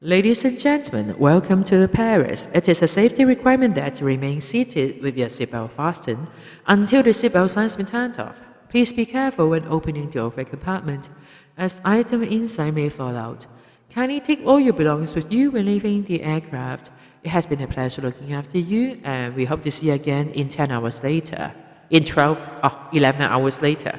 Ladies and gentlemen, welcome to Paris. It is a safety requirement that you remain seated with your seatbelt fastened until the seatbelt sign has been turned off. Please be careful when opening the overhead compartment, as items inside may fall out. Kindly take all your belongings with you when leaving the aircraft. It has been a pleasure looking after you, and we hope to see you again in 10 hours later. In 12, oh, 11 hours later.